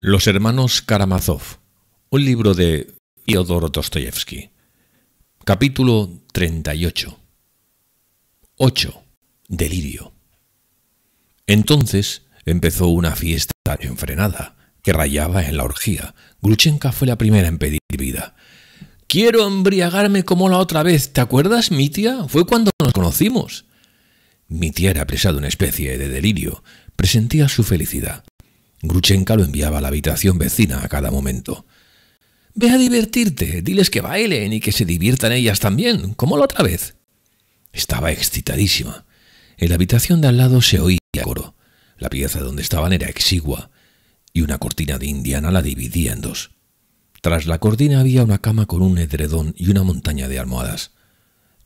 Los hermanos Karamazov, un libro de Fyodor Dostoyevsky. Capítulo 38. 8. Delirio. Entonces empezó una fiesta enfrenada que rayaba en la orgía. Gruchenka fue la primera en pedir vida. Quiero embriagarme como la otra vez. ¿Te acuerdas, Mitia? Fue cuando nos conocimos. Mitia era presa de una especie de delirio. Presentía su felicidad. Gruchenka lo enviaba a la habitación vecina a cada momento. Ve a divertirte, diles que bailen y que se diviertan ellas también, como la otra vez. Estaba excitadísima. En la habitación de al lado se oía coro. La pieza donde estaban era exigua, y una cortina de indiana la dividía en dos. Tras la cortina había una cama con un edredón y una montaña de almohadas.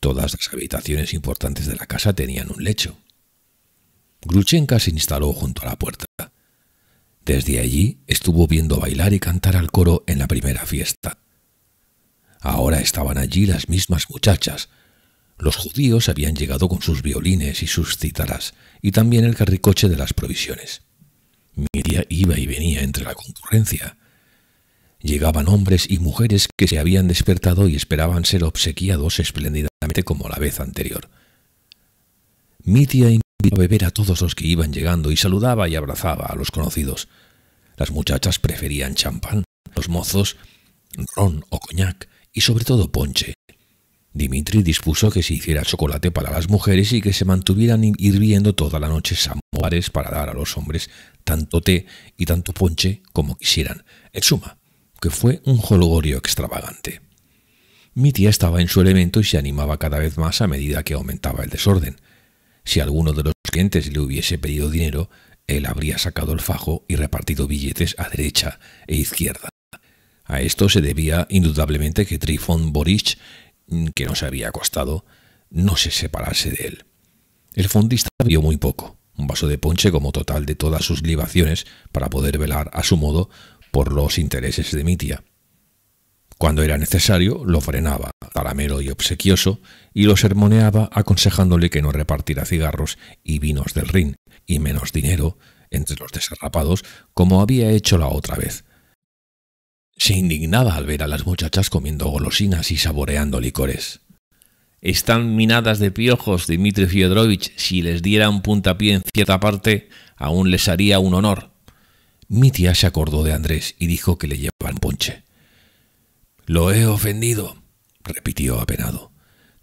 Todas las habitaciones importantes de la casa tenían un lecho. Gruchenka se instaló junto a la puerta. Desde allí estuvo viendo bailar y cantar al coro en la primera fiesta. Ahora estaban allí las mismas muchachas. Los judíos habían llegado con sus violines y sus cítaras, y también el carricoche de las provisiones. Miria iba y venía entre la concurrencia. Llegaban hombres y mujeres que se habían despertado y esperaban ser obsequiados espléndidamente como la vez anterior. Mitia a beber a todos los que iban llegando y saludaba y abrazaba a los conocidos. Las muchachas preferían champán, los mozos ron o coñac y sobre todo ponche. Dimitri dispuso que se hiciera chocolate para las mujeres y que se mantuvieran hirviendo toda la noche samuares para dar a los hombres tanto té y tanto ponche como quisieran. En suma, que fue un jolgorio extravagante. Mi tía estaba en su elemento y se animaba cada vez más a medida que aumentaba el desorden. Si alguno de los clientes le hubiese pedido dinero, él habría sacado el fajo y repartido billetes a derecha e izquierda. A esto se debía indudablemente que Trifon Borich, mm, que no se había acostado, no se separase de él. El fondista vio muy poco, un vaso de ponche como total de todas sus libaciones para poder velar a su modo por los intereses de mi tía. Cuando era necesario, lo frenaba, calamero y obsequioso, y lo sermoneaba aconsejándole que no repartiera cigarros y vinos del Rin, y menos dinero, entre los desarrapados, como había hecho la otra vez. Se indignaba al ver a las muchachas comiendo golosinas y saboreando licores. Están minadas de piojos, Dmitri Fyodorovich. Si les diera un puntapié en cierta parte, aún les haría un honor. Mi se acordó de Andrés y dijo que le llevaban ponche. Lo he ofendido, repitió apenado.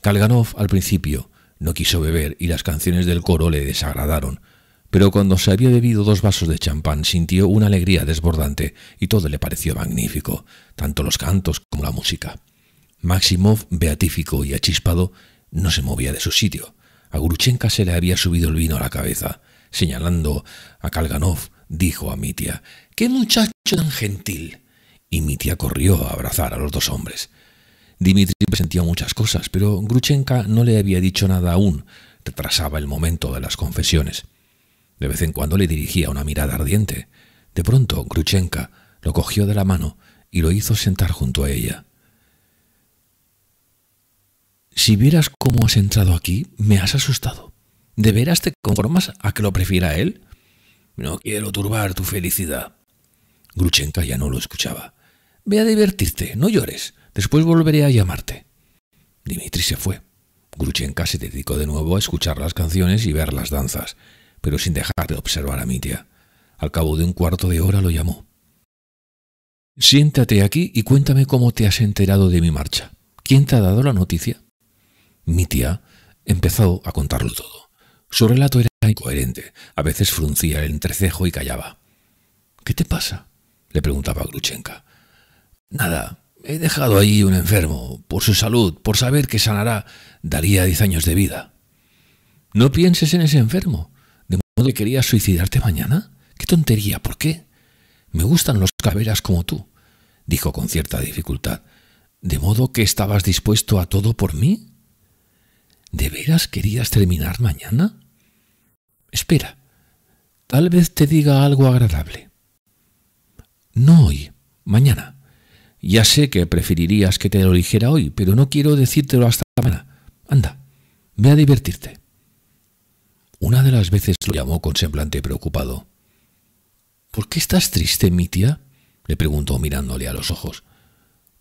Kalganov al principio no quiso beber y las canciones del coro le desagradaron, pero cuando se había bebido dos vasos de champán sintió una alegría desbordante y todo le pareció magnífico, tanto los cantos como la música. Maximov, beatífico y achispado, no se movía de su sitio. A Guruchenka se le había subido el vino a la cabeza. Señalando a Kalganov, dijo a Mitia, ¡Qué muchacho tan gentil! y mi tía corrió a abrazar a los dos hombres. Dimitri presentía muchas cosas, pero Gruchenka no le había dicho nada aún, retrasaba el momento de las confesiones. De vez en cuando le dirigía una mirada ardiente. De pronto, Gruchenka lo cogió de la mano y lo hizo sentar junto a ella. Si vieras cómo has entrado aquí, me has asustado. ¿De veras te conformas a que lo prefiera él? No quiero turbar tu felicidad. Gruchenka ya no lo escuchaba. Ve a divertirte, no llores. Después volveré a llamarte. Dimitri se fue. Gruchenka se dedicó de nuevo a escuchar las canciones y ver las danzas, pero sin dejar de observar a Mitia. Al cabo de un cuarto de hora lo llamó. Siéntate aquí y cuéntame cómo te has enterado de mi marcha. ¿Quién te ha dado la noticia? Mitia empezó a contarlo todo. Su relato era incoherente. A veces fruncía el entrecejo y callaba. ¿Qué te pasa? le preguntaba Gruchenka. Nada, he dejado allí un enfermo, por su salud, por saber que sanará, daría diez años de vida. No pienses en ese enfermo. ¿De modo que querías suicidarte mañana? ¡Qué tontería! ¿Por qué? Me gustan los caveras como tú, dijo con cierta dificultad. ¿De modo que estabas dispuesto a todo por mí? ¿De veras querías terminar mañana? Espera, tal vez te diga algo agradable. No hoy, mañana. Ya sé que preferirías que te lo dijera hoy, pero no quiero decírtelo hasta mañana. Anda, ve a divertirte. Una de las veces lo llamó con semblante preocupado. ¿Por qué estás triste, mi tía? le preguntó mirándole a los ojos.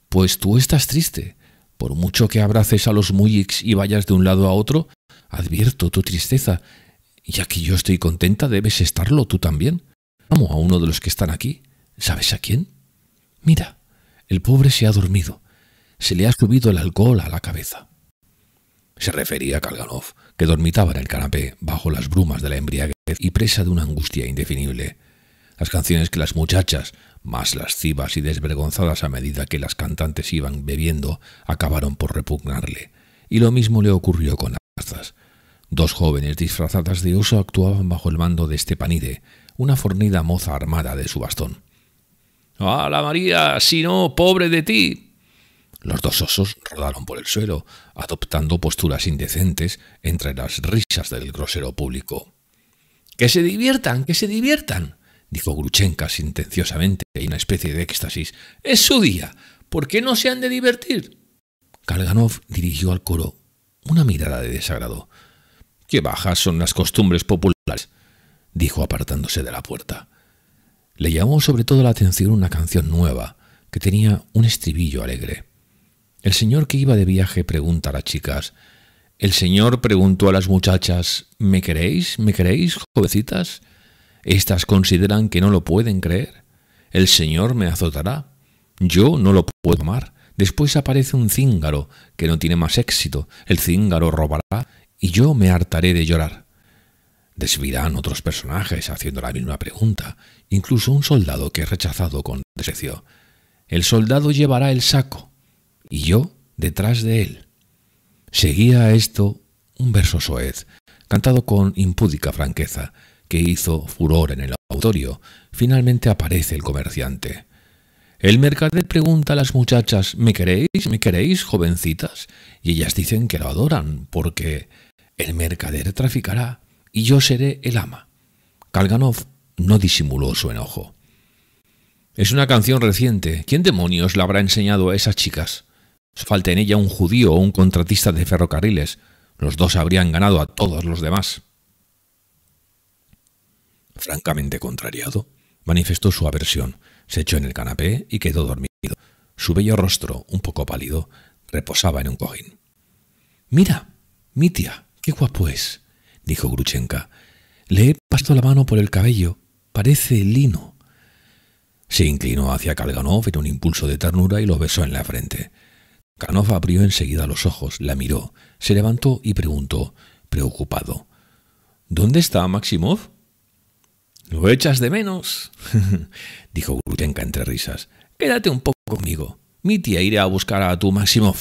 Pues tú estás triste. Por mucho que abraces a los Muyix y vayas de un lado a otro, advierto tu tristeza. Y aquí yo estoy contenta, debes estarlo tú también. Amo a uno de los que están aquí. ¿Sabes a quién? Mira, el pobre se ha dormido. Se le ha subido el alcohol a la cabeza. Se refería a Kalganov, que dormitaba en el canapé bajo las brumas de la embriaguez y presa de una angustia indefinible. Las canciones que las muchachas, más lascivas y desvergonzadas a medida que las cantantes iban bebiendo, acabaron por repugnarle. Y lo mismo le ocurrió con las cazas. Dos jóvenes disfrazadas de oso actuaban bajo el mando de Estepanide, una fornida moza armada de su bastón. ¡Hala María! Si no, pobre de ti. Los dos osos rodaron por el suelo, adoptando posturas indecentes entre las risas del grosero público. ¡Que se diviertan! ¡Que se diviertan! dijo Gruchenka sentenciosamente en una especie de éxtasis. ¡Es su día! ¿Por qué no se han de divertir? Kalganov dirigió al coro una mirada de desagrado. ¡Qué bajas son las costumbres populares! dijo apartándose de la puerta le llamó sobre todo la atención una canción nueva, que tenía un estribillo alegre. El señor que iba de viaje pregunta a las chicas. El señor preguntó a las muchachas ¿Me queréis? ¿Me queréis, jovencitas? Estas consideran que no lo pueden creer. El señor me azotará. Yo no lo puedo amar. Después aparece un cíngaro que no tiene más éxito. El cíngaro robará y yo me hartaré de llorar. Desvirán otros personajes haciendo la misma pregunta, incluso un soldado que es rechazado con deseo El soldado llevará el saco y yo detrás de él. Seguía a esto un verso soez, cantado con impúdica franqueza, que hizo furor en el auditorio. Finalmente aparece el comerciante. El mercader pregunta a las muchachas, ¿me queréis? ¿Me queréis, jovencitas? Y ellas dicen que lo adoran, porque el mercader traficará y yo seré el ama. Kalganov no disimuló su enojo. Es una canción reciente. ¿Quién demonios la habrá enseñado a esas chicas? Falta en ella un judío o un contratista de ferrocarriles. Los dos habrían ganado a todos los demás. Francamente contrariado, manifestó su aversión. Se echó en el canapé y quedó dormido. Su bello rostro, un poco pálido, reposaba en un cojín. Mira, Mitia, qué guapo es dijo Gruchenka. Le he pasado la mano por el cabello. Parece lino. Se inclinó hacia Kalganov en un impulso de ternura y lo besó en la frente. Kalganov abrió enseguida los ojos, la miró, se levantó y preguntó, preocupado. ¿Dónde está Maximov? Lo echas de menos, dijo Gruchenka entre risas. Quédate un poco conmigo. Mi tía irá a buscar a tu Maximov.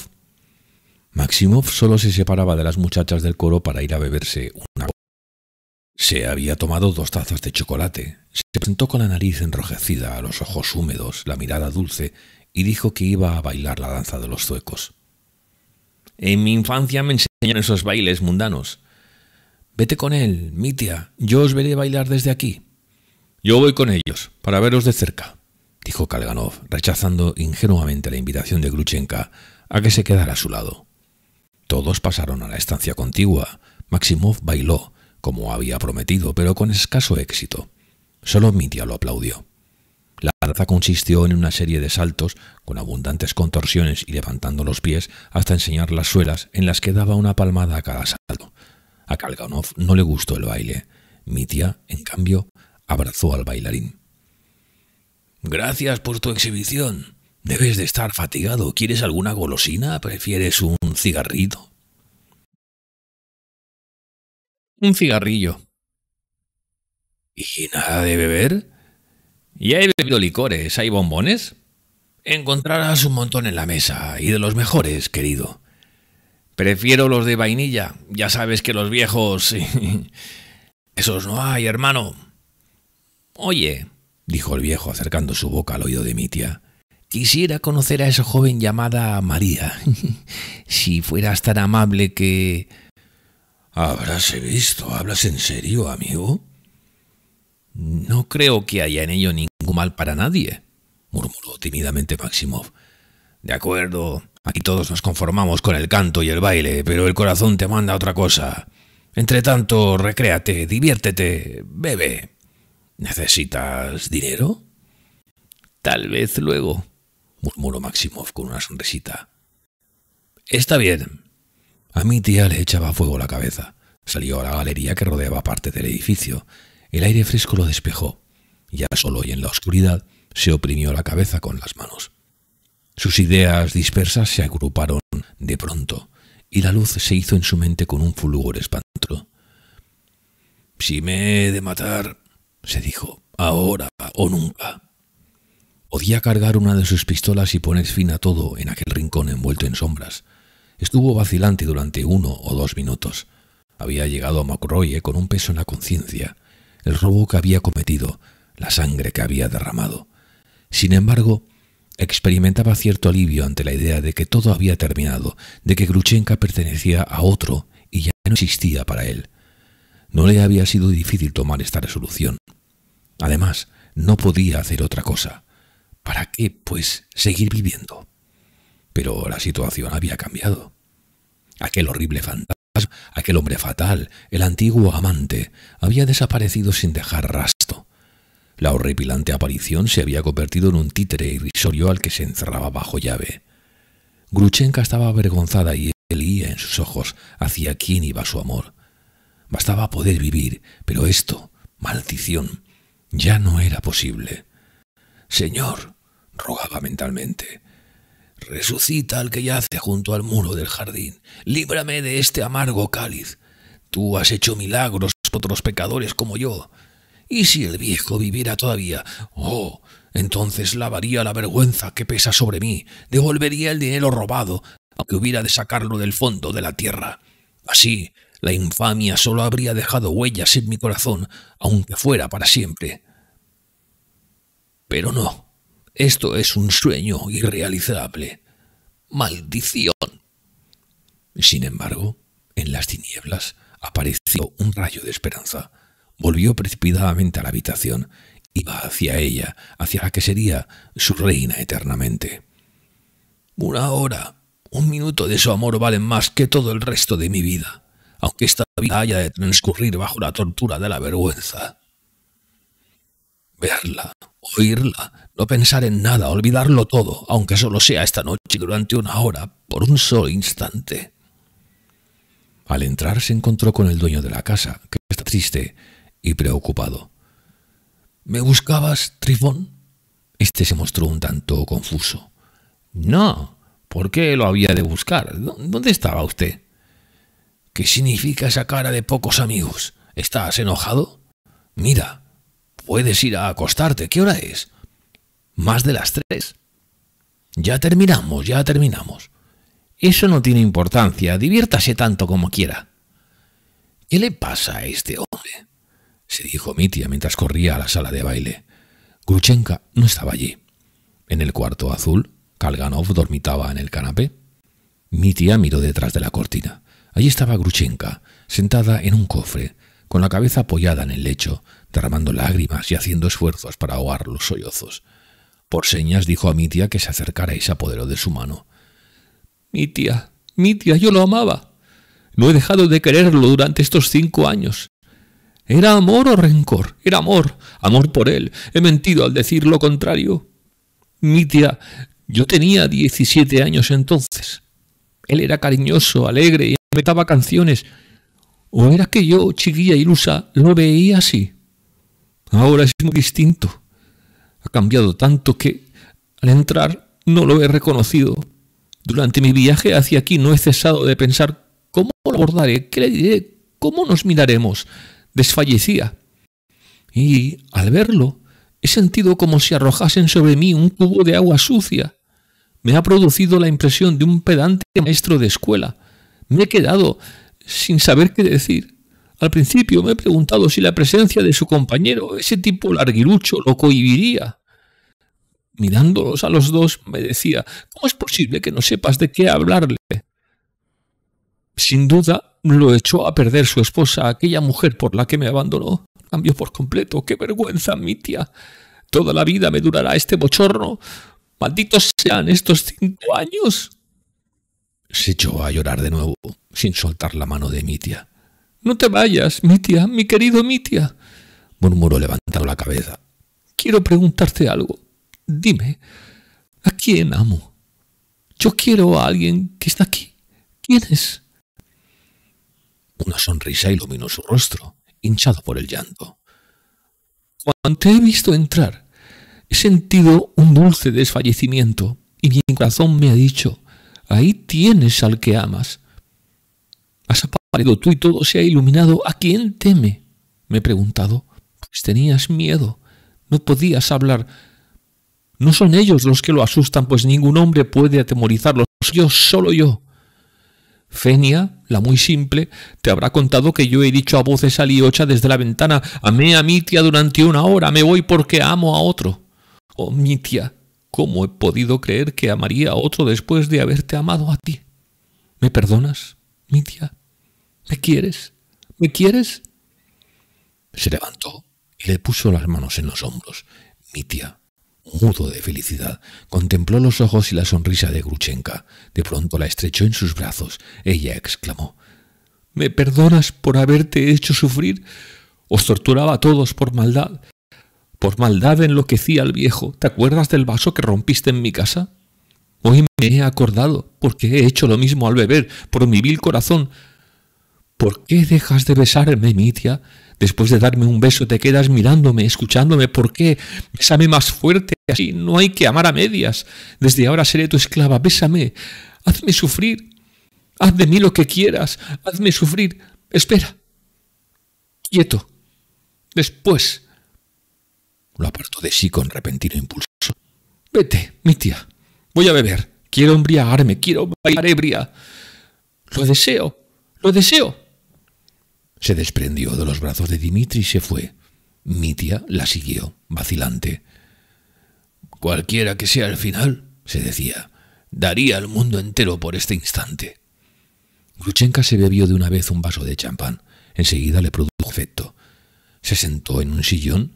Maximov solo se separaba de las muchachas del coro para ir a beberse una Se había tomado dos tazas de chocolate, se presentó con la nariz enrojecida, los ojos húmedos, la mirada dulce, y dijo que iba a bailar la danza de los zuecos. En mi infancia me enseñaron esos bailes mundanos. Vete con él, Mitia, yo os veré bailar desde aquí. Yo voy con ellos, para veros de cerca, dijo Kalganov, rechazando ingenuamente la invitación de Gruchenka a que se quedara a su lado. Todos pasaron a la estancia contigua. Maximov bailó, como había prometido, pero con escaso éxito. Solo Mitya lo aplaudió. La danza consistió en una serie de saltos, con abundantes contorsiones y levantando los pies hasta enseñar las suelas en las que daba una palmada a cada salto. A Kalganov no le gustó el baile. Mitya, en cambio, abrazó al bailarín. Gracias por tu exhibición, Debes de estar fatigado. ¿Quieres alguna golosina? ¿Prefieres un cigarrito? Un cigarrillo. ¿Y nada de beber? Ya he bebido licores. ¿Hay bombones? Encontrarás un montón en la mesa, y de los mejores, querido. Prefiero los de vainilla. Ya sabes que los viejos... Esos no hay, hermano. Oye, dijo el viejo acercando su boca al oído de mi tía. Quisiera conocer a esa joven llamada María. si fueras tan amable que... Habráse visto. ¿Hablas en serio, amigo? No creo que haya en ello ningún mal para nadie, murmuró tímidamente Maximov. De acuerdo, aquí todos nos conformamos con el canto y el baile, pero el corazón te manda otra cosa. Entre tanto, recréate, diviértete, bebe. ¿Necesitas dinero? Tal vez luego, murmuró Maximov con una sonrisita. Está bien. A mi tía le echaba fuego la cabeza. Salió a la galería que rodeaba parte del edificio. El aire fresco lo despejó. Ya solo y en la oscuridad se oprimió la cabeza con las manos. Sus ideas dispersas se agruparon de pronto, y la luz se hizo en su mente con un fulgor espantro. Si me he de matar, se dijo, ahora o nunca. Podía cargar una de sus pistolas y poner fin a todo en aquel rincón envuelto en sombras. Estuvo vacilante durante uno o dos minutos. Había llegado a Macroye eh, con un peso en la conciencia, el robo que había cometido, la sangre que había derramado. Sin embargo, experimentaba cierto alivio ante la idea de que todo había terminado, de que Gruchenka pertenecía a otro y ya no existía para él. No le había sido difícil tomar esta resolución. Además, no podía hacer otra cosa. ¿Para qué, pues, seguir viviendo? Pero la situación había cambiado. Aquel horrible fantasma, aquel hombre fatal, el antiguo amante, había desaparecido sin dejar rastro. La horripilante aparición se había convertido en un títere irrisorio al que se encerraba bajo llave. Gruchenka estaba avergonzada y elía en sus ojos hacia quién iba su amor. Bastaba poder vivir, pero esto, maldición, ya no era posible. Señor, rogaba mentalmente. Resucita al que yace junto al muro del jardín. Líbrame de este amargo cáliz. Tú has hecho milagros por otros pecadores como yo. ¿Y si el viejo viviera todavía? Oh, entonces lavaría la vergüenza que pesa sobre mí, devolvería el dinero robado, aunque hubiera de sacarlo del fondo de la tierra. Así, la infamia solo habría dejado huellas en mi corazón, aunque fuera para siempre. Pero no. Esto es un sueño irrealizable. Maldición. Sin embargo, en las tinieblas apareció un rayo de esperanza. Volvió precipitadamente a la habitación. Iba hacia ella, hacia la que sería su reina eternamente. Una hora, un minuto de su amor valen más que todo el resto de mi vida, aunque esta vida haya de transcurrir bajo la tortura de la vergüenza. Verla, oírla, no pensar en nada, olvidarlo todo, aunque solo sea esta noche durante una hora, por un solo instante. Al entrar se encontró con el dueño de la casa, que está triste y preocupado. ¿Me buscabas, Trifón? Este se mostró un tanto confuso. No, ¿por qué lo había de buscar? ¿Dónde estaba usted? ¿Qué significa esa cara de pocos amigos? ¿Estás enojado? Mira, puedes ir a acostarte. ¿Qué hora es? más de las tres. Ya terminamos, ya terminamos. Eso no tiene importancia, diviértase tanto como quiera. ¿Qué le pasa a este hombre? se dijo Mitia mientras corría a la sala de baile. Gruchenka no estaba allí. En el cuarto azul, Kalganov dormitaba en el canapé. Mitia miró detrás de la cortina. Allí estaba Gruchenka, sentada en un cofre, con la cabeza apoyada en el lecho, derramando lágrimas y haciendo esfuerzos para ahogar los sollozos. Por señas dijo a mi tía que se acercara y se apoderó de su mano. Mi tía, mi tía, yo lo amaba. No he dejado de quererlo durante estos cinco años. ¿Era amor o rencor? Era amor, amor por él. He mentido al decir lo contrario. Mi tía, yo tenía 17 años entonces. Él era cariñoso, alegre y metaba canciones. ¿O era que yo, chiquilla ilusa, lo veía así? Ahora es muy distinto ha cambiado tanto que al entrar no lo he reconocido. Durante mi viaje hacia aquí no he cesado de pensar cómo lo abordaré, qué le diré, cómo nos miraremos. Desfallecía. Y al verlo, he sentido como si arrojasen sobre mí un cubo de agua sucia. Me ha producido la impresión de un pedante maestro de escuela. Me he quedado sin saber qué decir. Al principio me he preguntado si la presencia de su compañero, ese tipo larguirucho, lo cohibiría. Mirándolos a los dos, me decía, ¿cómo es posible que no sepas de qué hablarle? Sin duda, lo echó a perder su esposa, aquella mujer por la que me abandonó. Cambio por completo. ¡Qué vergüenza, mi tía! Toda la vida me durará este bochorno. Malditos sean estos cinco años. Se echó a llorar de nuevo, sin soltar la mano de mi tía. No te vayas, Mitia, mi querido Mitia, murmuró levantando la cabeza. Quiero preguntarte algo. Dime, ¿a quién amo? Yo quiero a alguien que está aquí. ¿Quién es? Una sonrisa iluminó su rostro, hinchado por el llanto. Cuando te he visto entrar, he sentido un dulce desfallecimiento y mi corazón me ha dicho, ahí tienes al que amas. Has tú y todo se ha iluminado. ¿A quién teme? Me he preguntado. Pues tenías miedo. No podías hablar. No son ellos los que lo asustan, pues ningún hombre puede atemorizarlos. Yo, solo yo. Fenia, la muy simple, te habrá contado que yo he dicho a voces Liocha desde la ventana, amé a mi tía durante una hora, me voy porque amo a otro. Oh, mi tía, ¿cómo he podido creer que amaría a otro después de haberte amado a ti? ¿Me perdonas, mi tía? ¿Me quieres? ¿Me quieres? Se levantó y le puso las manos en los hombros. Mi mudo de felicidad, contempló los ojos y la sonrisa de Gruchenka. De pronto la estrechó en sus brazos. Ella exclamó, ¿Me perdonas por haberte hecho sufrir? Os torturaba a todos por maldad. Por maldad enloquecí al viejo. ¿Te acuerdas del vaso que rompiste en mi casa? Hoy me he acordado, porque he hecho lo mismo al beber, por mi vil corazón, ¿Por qué dejas de besarme, tía? Después de darme un beso te quedas mirándome, escuchándome. ¿Por qué? Bésame más fuerte, así no hay que amar a medias. Desde ahora seré tu esclava. Bésame. Hazme sufrir. Haz de mí lo que quieras. Hazme sufrir. Espera. Quieto. Después. Lo apartó de sí con repentino impulso. Vete, mi tía. Voy a beber. Quiero embriagarme. Quiero bailar ebria. Lo deseo. Lo deseo. Se desprendió de los brazos de Dimitri y se fue. Mitia la siguió, vacilante. Cualquiera que sea el final, se decía, daría al mundo entero por este instante. Gruchenka se bebió de una vez un vaso de champán. Enseguida le produjo efecto. Se sentó en un sillón.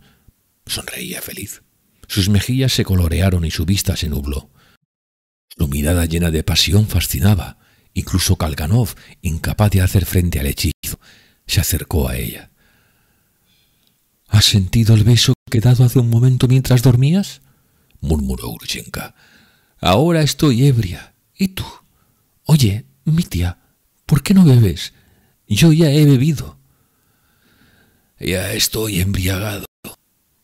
Sonreía feliz. Sus mejillas se colorearon y su vista se nubló. Su mirada llena de pasión fascinaba. Incluso Kalganov, incapaz de hacer frente al hechizo, se acercó a ella. —¿Has sentido el beso que he dado hace un momento mientras dormías? —murmuró Urchenka. —Ahora estoy ebria. ¿Y tú? —Oye, mi tía, ¿por qué no bebes? Yo ya he bebido. —Ya estoy embriagado.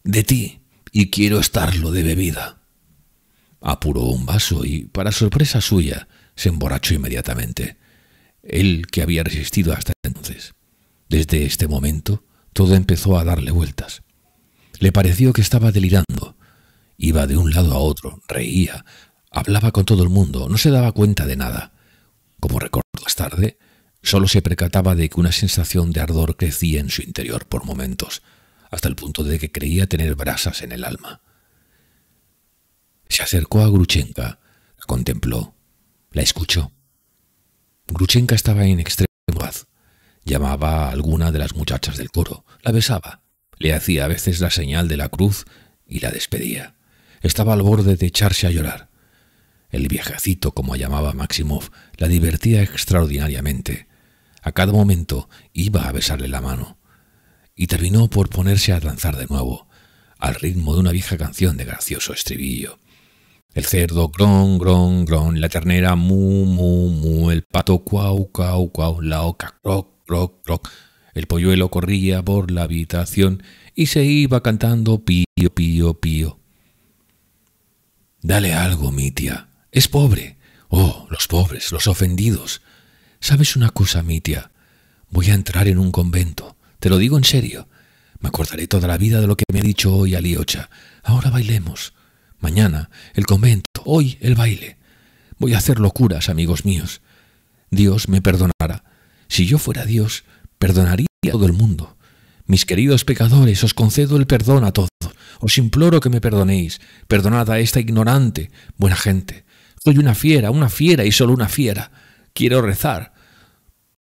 De ti. Y quiero estarlo de bebida. Apuró un vaso y, para sorpresa suya, se emborrachó inmediatamente. Él, que había resistido hasta desde este momento todo empezó a darle vueltas. Le pareció que estaba delirando. Iba de un lado a otro, reía, hablaba con todo el mundo, no se daba cuenta de nada. Como recordó más tarde, solo se percataba de que una sensación de ardor crecía en su interior por momentos, hasta el punto de que creía tener brasas en el alma. Se acercó a Gruchenka, la contempló, la escuchó. Gruchenka estaba en extremo llamaba a alguna de las muchachas del coro, la besaba, le hacía a veces la señal de la cruz y la despedía. Estaba al borde de echarse a llorar. El viejecito, como llamaba Maximov, la divertía extraordinariamente. A cada momento iba a besarle la mano. Y terminó por ponerse a danzar de nuevo, al ritmo de una vieja canción de gracioso estribillo. El cerdo gron, gron, gron, la ternera mu, mu, mu, el pato cuau, cuau, cuau, la oca croc, el polluelo corría por la habitación y se iba cantando pío, pío, pío. Dale algo, mi tía. Es pobre. Oh, los pobres, los ofendidos. ¿Sabes una cosa, mi tía? Voy a entrar en un convento. Te lo digo en serio. Me acordaré toda la vida de lo que me ha dicho hoy Aliocha. Ahora bailemos. Mañana, el convento. Hoy, el baile. Voy a hacer locuras, amigos míos. Dios me perdonará. Si yo fuera Dios, perdonaría a todo el mundo. Mis queridos pecadores, os concedo el perdón a todos. Os imploro que me perdonéis. Perdonad a esta ignorante, buena gente. Soy una fiera, una fiera y solo una fiera. Quiero rezar.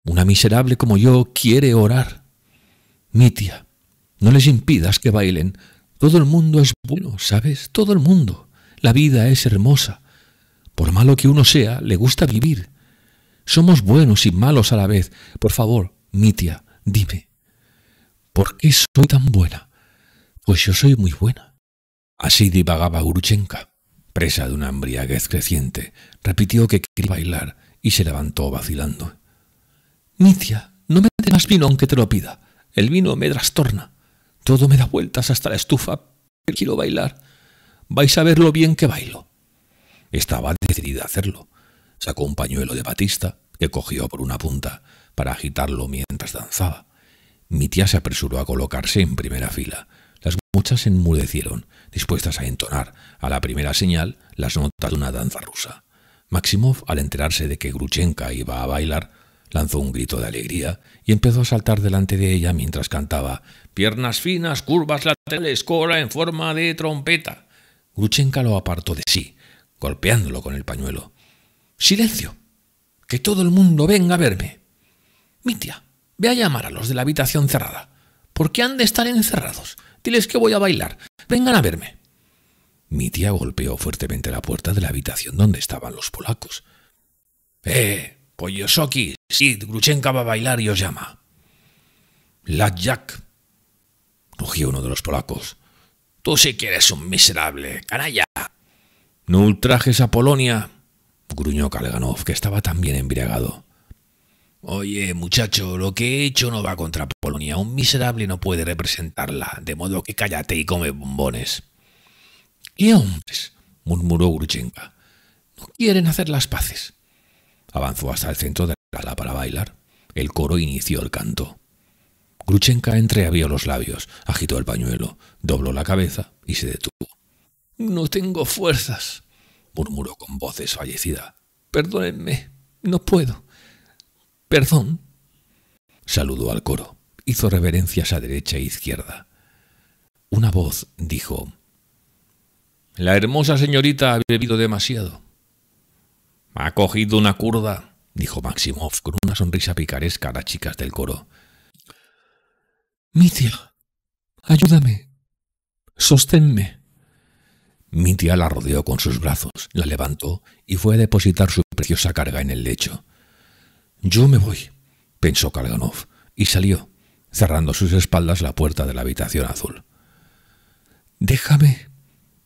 Una miserable como yo quiere orar. Mitia, no les impidas que bailen. Todo el mundo es bueno, ¿sabes? Todo el mundo. La vida es hermosa. Por malo que uno sea, le gusta vivir. Somos buenos y malos a la vez. Por favor, Mitia, dime, ¿por qué soy tan buena? Pues yo soy muy buena. Así divagaba Guruchenka. Presa de una embriaguez creciente, repitió que quería bailar y se levantó vacilando. Mitia, no me dé más vino aunque te lo pida. El vino me trastorna. Todo me da vueltas hasta la estufa. Quiero bailar. Vais a ver lo bien que bailo. Estaba decidida a hacerlo sacó un pañuelo de batista que cogió por una punta para agitarlo mientras danzaba. Mi tía se apresuró a colocarse en primera fila. Las muchas se enmudecieron, dispuestas a entonar, a la primera señal, las notas de una danza rusa. Maximov, al enterarse de que Gruchenka iba a bailar, lanzó un grito de alegría y empezó a saltar delante de ella mientras cantaba Piernas finas, curvas laterales, cola en forma de trompeta. Gruchenka lo apartó de sí, golpeándolo con el pañuelo. Silencio. Que todo el mundo venga a verme. Mitia, ve a llamar a los de la habitación cerrada. ¿Por qué han de estar encerrados? Diles que voy a bailar. Vengan a verme. Mi tía golpeó fuertemente la puerta de la habitación donde estaban los polacos. ¡Eh! ¡Poyosoki! Sid, Gruchenka va a bailar y os llama. Jack. rugió uno de los polacos. Tú sí que eres un miserable, canalla. No ultrajes a Polonia gruñó Kalganov, que estaba también embriagado. Oye, muchacho, lo que he hecho no va contra Polonia. Un miserable no puede representarla, de modo que cállate y come bombones. «¿Y hombres! murmuró Gruchenka. No quieren hacer las paces. Avanzó hasta el centro de la sala para bailar. El coro inició el canto. Gruchenka entreabrió los labios, agitó el pañuelo, dobló la cabeza y se detuvo. No tengo fuerzas murmuró con voz desfallecida. Perdónenme, no puedo. Perdón. Saludó al coro, hizo reverencias a derecha e izquierda. Una voz dijo, La hermosa señorita ha bebido demasiado. Ha cogido una curda, dijo Maximov con una sonrisa picaresca a las chicas del coro. Mitia, ayúdame, sosténme. Mi la rodeó con sus brazos, la levantó y fue a depositar su preciosa carga en el lecho. Yo me voy, pensó Kalganov, y salió, cerrando sus espaldas la puerta de la habitación azul. Déjame,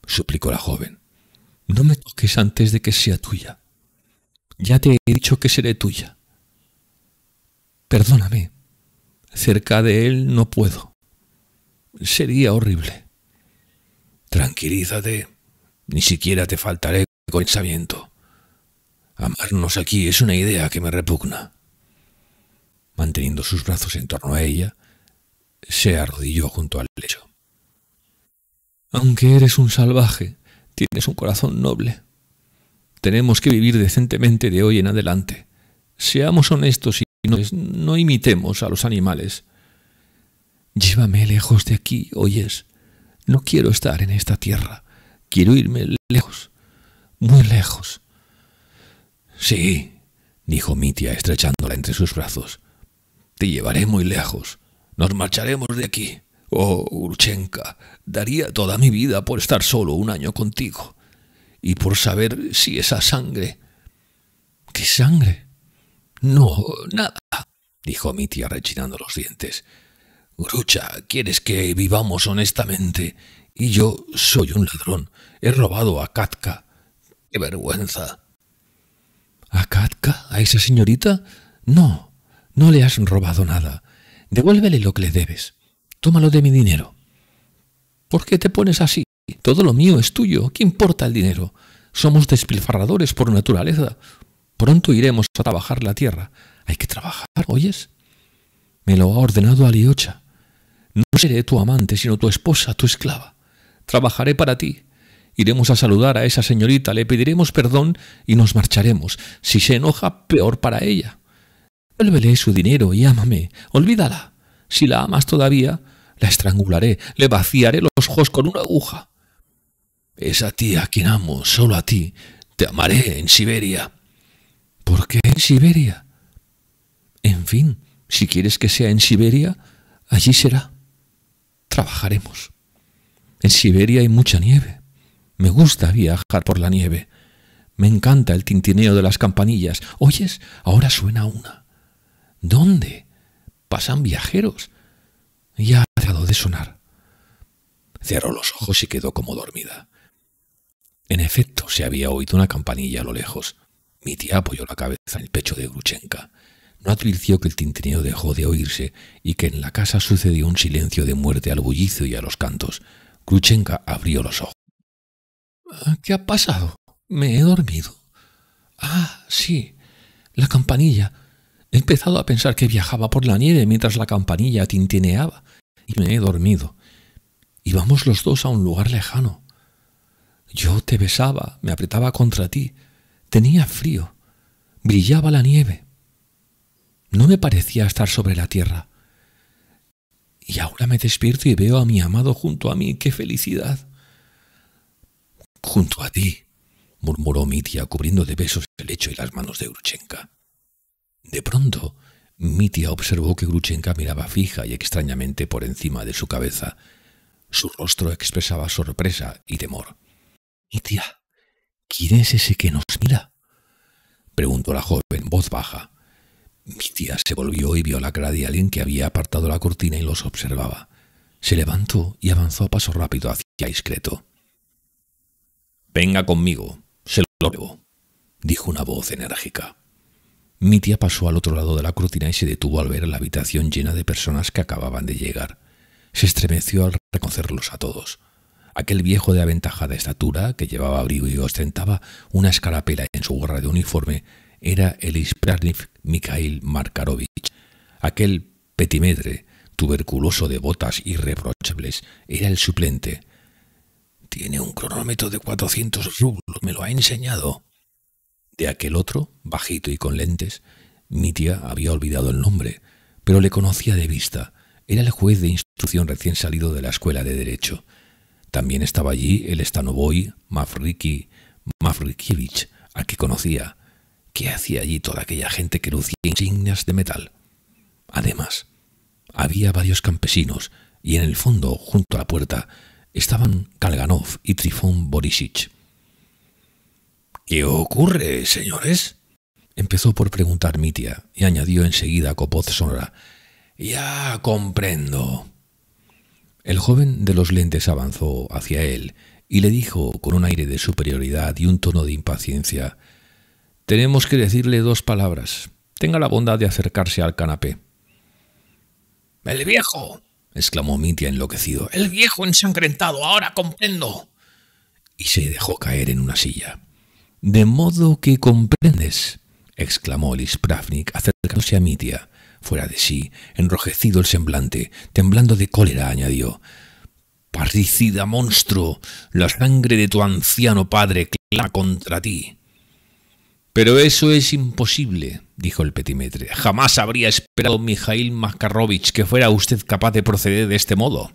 suplicó la joven. No me toques antes de que sea tuya. Ya te he dicho que seré tuya. Perdóname. Cerca de él no puedo. Sería horrible. Tranquilízate, ni siquiera te faltaré con pensamiento. Amarnos aquí es una idea que me repugna. Manteniendo sus brazos en torno a ella, se arrodilló junto al lecho. Aunque eres un salvaje, tienes un corazón noble. Tenemos que vivir decentemente de hoy en adelante. Seamos honestos y no imitemos a los animales. Llévame lejos de aquí, oyes. No quiero estar en esta tierra. Quiero irme lejos, muy lejos. Sí, dijo Mitia estrechándola entre sus brazos. Te llevaré muy lejos. Nos marcharemos de aquí. Oh, Urchenka, daría toda mi vida por estar solo un año contigo y por saber si esa sangre... ¿Qué sangre? No, nada, dijo Mitia rechinando los dientes. Grucha, quieres que vivamos honestamente y yo soy un ladrón. He robado a Katka. ¡Qué vergüenza! ¿A Katka? ¿A esa señorita? No, no le has robado nada. Devuélvele lo que le debes. Tómalo de mi dinero. ¿Por qué te pones así? Todo lo mío es tuyo. ¿Qué importa el dinero? Somos despilfarradores por naturaleza. Pronto iremos a trabajar la tierra. Hay que trabajar, ¿oyes? Me lo ha ordenado Aliocha. No seré tu amante, sino tu esposa, tu esclava. Trabajaré para ti. Iremos a saludar a esa señorita, le pediremos perdón y nos marcharemos. Si se enoja, peor para ella. Vuélvele su dinero y ámame. Olvídala. Si la amas todavía, la estrangularé, le vaciaré los ojos con una aguja. Es a ti a quien amo, solo a ti. Te amaré en Siberia. ¿Por qué en Siberia? En fin, si quieres que sea en Siberia, allí será. Trabajaremos. En Siberia hay mucha nieve. Me gusta viajar por la nieve. Me encanta el tintineo de las campanillas. ¿Oyes? Ahora suena una. ¿Dónde? Pasan viajeros. Ya ha dejado de sonar. Cerró los ojos y quedó como dormida. En efecto, se había oído una campanilla a lo lejos. Mi tía apoyó la cabeza en el pecho de Gruchenka. No advirtió que el tintineo dejó de oírse y que en la casa sucedió un silencio de muerte al bullicio y a los cantos. Gruchenka abrió los ojos. ¿Qué ha pasado? Me he dormido. Ah, sí, la campanilla. He empezado a pensar que viajaba por la nieve mientras la campanilla tintineaba y me he dormido. Íbamos los dos a un lugar lejano. Yo te besaba, me apretaba contra ti. Tenía frío. Brillaba la nieve. No me parecía estar sobre la tierra. Y ahora me despierto y veo a mi amado junto a mí. ¡Qué felicidad! Junto a ti, murmuró Mitia, cubriendo de besos el lecho y las manos de Gruchenka. De pronto, Mitia observó que Gruchenka miraba fija y extrañamente por encima de su cabeza. Su rostro expresaba sorpresa y temor. Mitia, ¿quién es ese que nos mira? preguntó la joven en voz baja. Mitia se volvió y vio la cara de alguien que había apartado la cortina y los observaba. Se levantó y avanzó a paso rápido hacia discreto. Venga conmigo, se lo ruego, dijo una voz enérgica. Mi tía pasó al otro lado de la cortina y se detuvo al ver la habitación llena de personas que acababan de llegar. Se estremeció al reconocerlos a todos. Aquel viejo de aventajada estatura, que llevaba abrigo y ostentaba una escarapela en su gorra de uniforme, era el Ispraniv Mikhail Markarovich. Aquel petimedre, tuberculoso de botas irreprochables, era el suplente, tiene un cronómetro de 400 rublos, me lo ha enseñado. De aquel otro, bajito y con lentes, mi tía había olvidado el nombre, pero le conocía de vista. Era el juez de instrucción recién salido de la escuela de Derecho. También estaba allí el estanoboy Mafriki, Mavrikievich, al que conocía. ¿Qué hacía allí toda aquella gente que lucía insignias de metal? Además, había varios campesinos, y en el fondo, junto a la puerta, estaban Kalganov y Trifón Borisich. ¿Qué ocurre, señores? Empezó por preguntar Mitia y añadió enseguida con voz sonora. Ya comprendo. El joven de los lentes avanzó hacia él y le dijo con un aire de superioridad y un tono de impaciencia Tenemos que decirle dos palabras. Tenga la bondad de acercarse al canapé. El viejo exclamó Mitia enloquecido. El viejo ensangrentado, ahora comprendo. Y se dejó caer en una silla. De modo que comprendes, exclamó Lispravnik acercándose a Mitia. Fuera de sí, enrojecido el semblante, temblando de cólera, añadió. Parricida monstruo, la sangre de tu anciano padre clama contra ti. Pero eso es imposible, dijo el petimetre. Jamás habría esperado, Mijail Makarovich, que fuera usted capaz de proceder de este modo.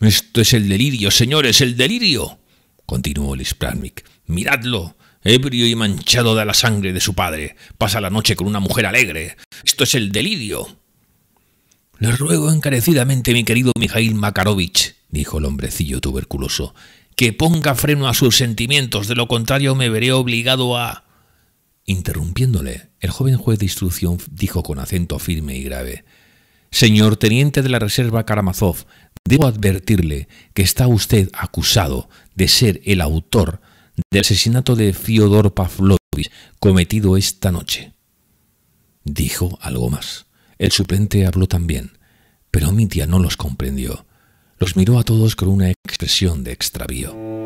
Esto es el delirio, señores, el delirio, continuó el Miradlo, ebrio y manchado de la sangre de su padre. Pasa la noche con una mujer alegre. Esto es el delirio. Le ruego encarecidamente, mi querido Mijail Makarovich, dijo el hombrecillo tuberculoso, que ponga freno a sus sentimientos, de lo contrario me veré obligado a... Interrumpiéndole, el joven juez de instrucción dijo con acento firme y grave Señor teniente de la Reserva Karamazov, debo advertirle que está usted acusado de ser el autor del asesinato de Fyodor Pavlovich cometido esta noche. Dijo algo más. El suplente habló también, pero Mitia no los comprendió. Los miró a todos con una expresión de extravío.